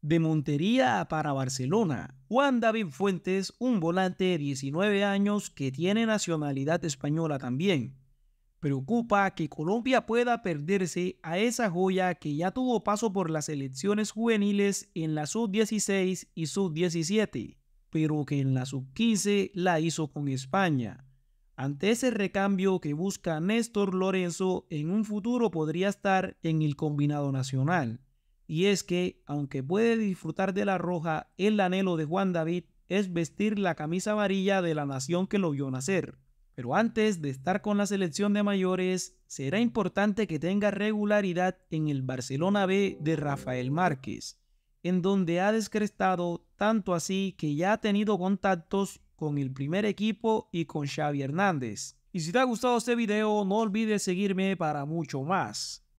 De Montería para Barcelona, Juan David Fuentes, un volante de 19 años que tiene nacionalidad española también. Preocupa que Colombia pueda perderse a esa joya que ya tuvo paso por las selecciones juveniles en la sub-16 y sub-17, pero que en la sub-15 la hizo con España. Ante ese recambio que busca Néstor Lorenzo, en un futuro podría estar en el combinado nacional y es que, aunque puede disfrutar de la roja, el anhelo de Juan David es vestir la camisa amarilla de la nación que lo vio nacer. Pero antes de estar con la selección de mayores, será importante que tenga regularidad en el Barcelona B de Rafael Márquez, en donde ha descrestado tanto así que ya ha tenido contactos con el primer equipo y con Xavi Hernández. Y si te ha gustado este video, no olvides seguirme para mucho más.